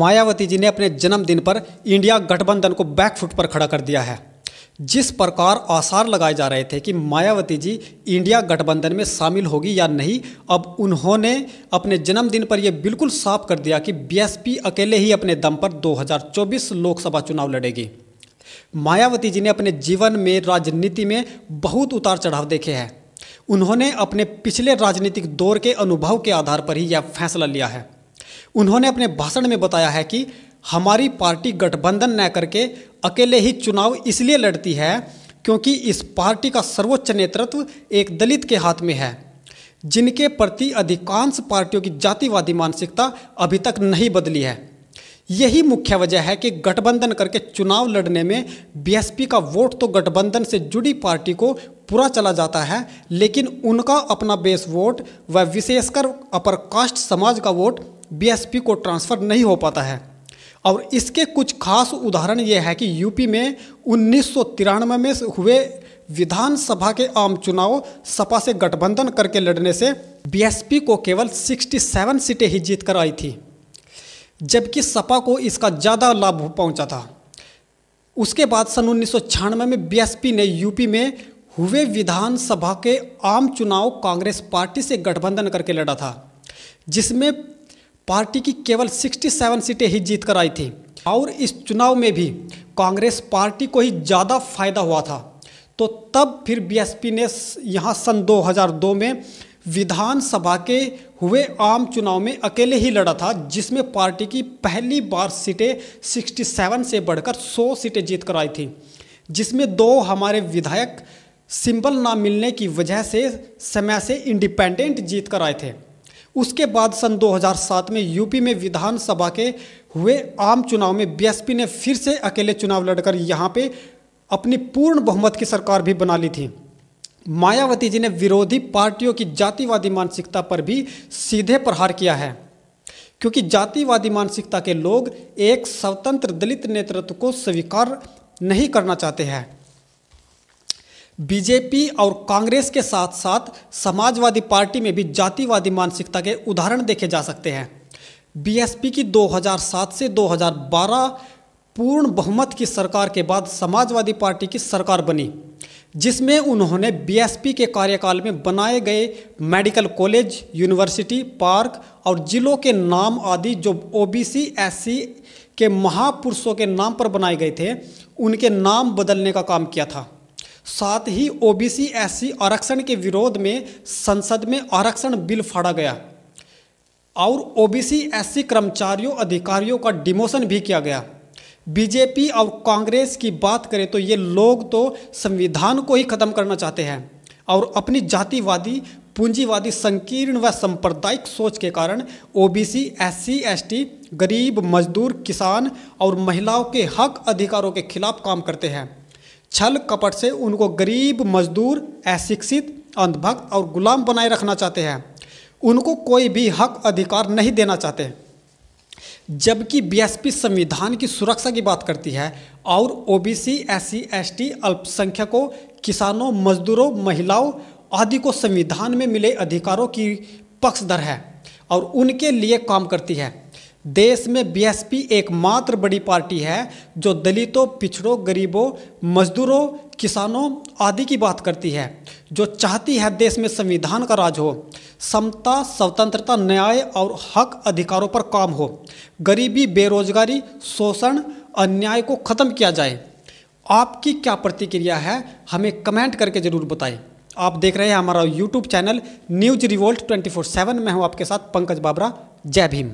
मायावती जी ने अपने जन्मदिन पर इंडिया गठबंधन को बैकफुट पर खड़ा कर दिया है जिस प्रकार आसार लगाए जा रहे थे कि मायावती जी इंडिया गठबंधन में शामिल होगी या नहीं अब उन्होंने अपने जन्मदिन पर यह बिल्कुल साफ कर दिया कि बीएसपी अकेले ही अपने दम पर 2024 लोकसभा चुनाव लड़ेगी मायावती जी ने अपने जीवन में राजनीति में बहुत उतार चढ़ाव देखे हैं उन्होंने अपने पिछले राजनीतिक दौर के अनुभव के आधार पर ही यह फैसला लिया है उन्होंने अपने भाषण में बताया है कि हमारी पार्टी गठबंधन न करके अकेले ही चुनाव इसलिए लड़ती है क्योंकि इस पार्टी का सर्वोच्च नेतृत्व एक दलित के हाथ में है जिनके प्रति अधिकांश पार्टियों की जातिवादी मानसिकता अभी तक नहीं बदली है यही मुख्य वजह है कि गठबंधन करके चुनाव लड़ने में बीएसपी का वोट तो गठबंधन से जुड़ी पार्टी को पूरा चला जाता है लेकिन उनका अपना बेस वोट व विशेषकर अपर कास्ट समाज का वोट बीएसपी को ट्रांसफ़र नहीं हो पाता है और इसके कुछ खास उदाहरण ये है कि यूपी में उन्नीस में हुए विधानसभा के आम चुनाव सपा से गठबंधन करके लड़ने से बीएसपी को केवल 67 सीटें ही जीत कर आई थी जबकि सपा को इसका ज़्यादा लाभ पहुंचा था उसके बाद सन उन्नीस में बीएसपी ने यूपी में हुए विधानसभा के आम चुनाव कांग्रेस पार्टी से गठबंधन करके लड़ा था जिसमें पार्टी की केवल 67 सीटें ही जीत कर आई थी और इस चुनाव में भी कांग्रेस पार्टी को ही ज़्यादा फायदा हुआ था तो तब फिर बीएसपी ने यहाँ सन 2002 में विधानसभा के हुए आम चुनाव में अकेले ही लड़ा था जिसमें पार्टी की पहली बार सीटें 67 से बढ़कर 100 सीटें जीत कर आई थी जिसमें दो हमारे विधायक सिंबल ना मिलने की वजह से समय से इंडिपेंडेंट जीत कर आए थे उसके बाद सन 2007 में यूपी में विधानसभा के हुए आम चुनाव में बीएसपी ने फिर से अकेले चुनाव लड़कर यहाँ पे अपनी पूर्ण बहुमत की सरकार भी बना ली थी मायावती जी ने विरोधी पार्टियों की जातिवादी मानसिकता पर भी सीधे प्रहार किया है क्योंकि जातिवादी मानसिकता के लोग एक स्वतंत्र दलित नेतृत्व को स्वीकार नहीं करना चाहते हैं बीजेपी और कांग्रेस के साथ साथ समाजवादी पार्टी में भी जातिवादी मानसिकता के उदाहरण देखे जा सकते हैं बीएसपी की 2007 से 2012 पूर्ण बहुमत की सरकार के बाद समाजवादी पार्टी की सरकार बनी जिसमें उन्होंने बीएसपी के कार्यकाल में बनाए गए मेडिकल कॉलेज यूनिवर्सिटी पार्क और जिलों के नाम आदि जो ओबीसी एससी के महापुरुषों के नाम पर बनाए गए थे उनके नाम बदलने का काम किया था साथ ही ओबीसी एससी आरक्षण के विरोध में संसद में आरक्षण बिल फाड़ा गया और ओबीसी एससी कर्मचारियों अधिकारियों का डिमोशन भी किया गया बीजेपी और कांग्रेस की बात करें तो ये लोग तो संविधान को ही खत्म करना चाहते हैं और अपनी जातिवादी पूंजीवादी संकीर्ण व सांप्रदायिक सोच के कारण ओबीसी एससी एसटी गरीब मजदूर किसान और महिलाओं के हक अधिकारों के खिलाफ काम करते हैं छल कपट से उनको गरीब मजदूर अशिक्षित अंधभक्त और गुलाम बनाए रखना चाहते हैं उनको कोई भी हक अधिकार नहीं देना चाहते जबकि बीएसपी संविधान की सुरक्षा की बात करती है और ओबीसी एससी एसटी अल्पसंख्यकों किसानों मजदूरों महिलाओं आदि को संविधान में मिले अधिकारों की पक्षधर है और उनके लिए काम करती है देश में बीएसपी एकमात्र बड़ी पार्टी है जो दलितों पिछड़ों गरीबों मजदूरों किसानों आदि की बात करती है जो चाहती है देश में संविधान का राज हो समता स्वतंत्रता न्याय और हक अधिकारों पर काम हो गरीबी बेरोजगारी शोषण अन्याय को ख़त्म किया जाए आपकी क्या प्रतिक्रिया है हमें कमेंट करके ज़रूर बताएं आप देख रहे हैं हमारा YouTube channel news revolt twenty four seven मैं हूं आपके साथ पंकज बाबरा जय भीम